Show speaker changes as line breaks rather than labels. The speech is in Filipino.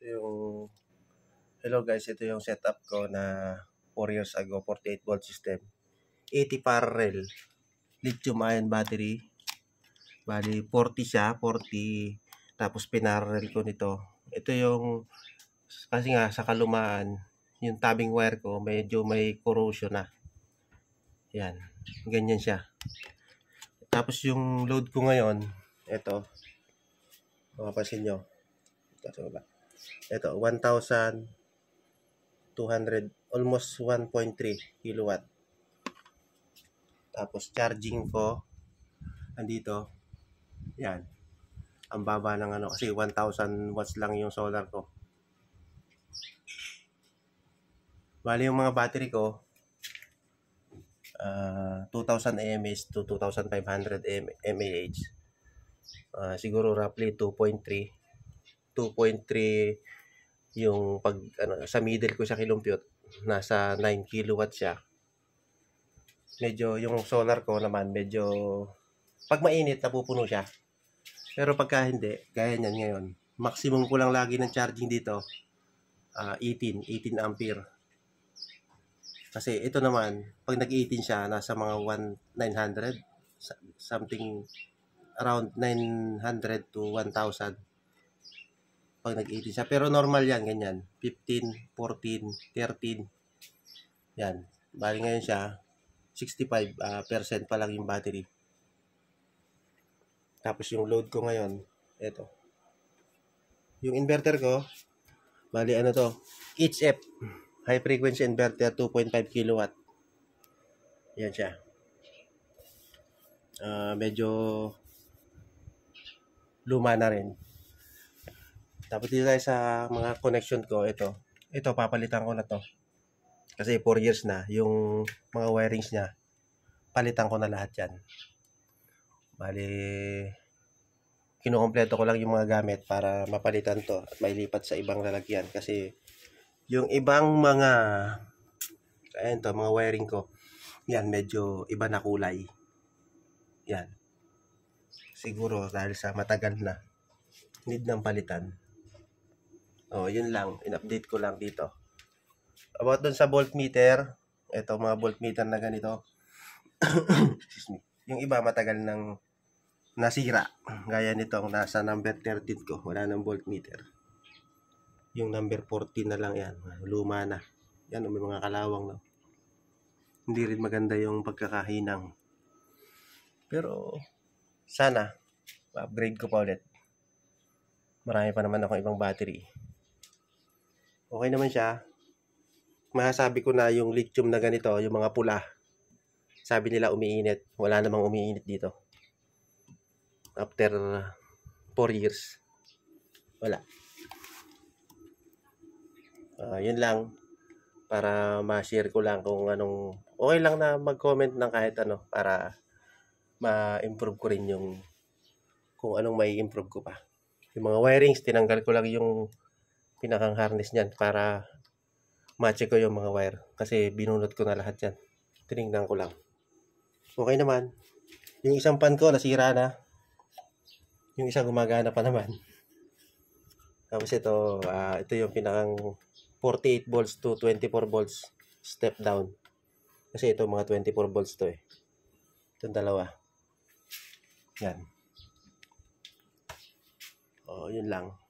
Ito yung Hello guys, ito yung setup ko na 4 years ago, 48 volt system. 80 parallel lithium ion battery. Bali 40 siya, 40 tapos pinarallel ko nito. Ito yung kasi nga sa kalumaan, yung tabing wire ko medyo may corrosion na. Yan, ganyan siya. Tapos yung load ko ngayon, ito. Mapapansin nyo. Ito ba? Ito, 1,200, almost 1.3 kilowatt. Tapos charging ko, andito, yan. Ang baba ng ano, kasi 1,000 watts lang yung solar ko. Bali yung mga battery ko, uh, 2,000 AMH to 2,500 mAh. Uh, siguro roughly 2.3 2.3 yung pag ano, sa middle ko siya kilumpyot nasa 9 kilowatt siya medyo yung solar ko naman medyo pag mainit napupuno siya pero pagka hindi gaya niyan ngayon maximum ko lang lagi ng charging dito uh, 18 18 ampere kasi ito naman pag nag 18 siya nasa mga 1900 something around 900 to 1000 pag nag-18 siya. Pero normal yan, ganyan. 15, 14, 13. Yan. Bali ngayon siya, 65% uh, ah, percent pa lang yung battery. Tapos yung load ko ngayon, eto. Yung inverter ko, bali ano to, HF, high frequency inverter, 2.5 kilowatt. Yan siya. Uh, medyo luma na rin. Tapos dito tayo sa mga connection ko, ito. Ito, papalitan ko na to. Kasi 4 years na, yung mga wirings niya, palitan ko na lahat yan. Bali, kinukompleto ko lang yung mga gamit para mapalitan to at mailipat sa ibang lalagyan. Kasi yung ibang mga, ayan to, mga wiring ko, yan, medyo iba na kulay. Yan. Siguro dahil sa matagal na, need ng palitan. Oh, yun lang. In-update ko lang dito. About dun sa voltmeter, ito mga voltmeter na ganito. Excuse me. Yung iba matagal nang nasira. Gaya nitong nasa number 13 ko. Wala nang voltmeter. Yung number 14 na lang yan. Luma na. Yan, may mga kalawang na. Hindi rin maganda yung pagkakahinang. Pero, sana, upgrade ko pa ulit. Marami pa naman akong ibang battery. Okay naman siya. Masasabi ko na yung lithium na ganito, yung mga pula. Sabi nila umiinit. Wala namang umiinit dito. After 4 years. Wala. Uh, yun lang. Para ma-share ko lang kung anong... Okay lang na mag-comment ng kahit ano para ma-improve ko rin yung kung anong may improve ko pa. Yung mga wirings, tinanggal ko lang yung pinakang harness niyan para matche ko yung mga wire kasi binunot ko na lahat yan tinignan ko lang okay naman yung isang pan ko nasira na yung isa gumagana pa naman tapos ito uh, ito yung pinakang 48 volts to 24 volts step down kasi ito mga 24 volts to eh itong dalawa yan oh yun lang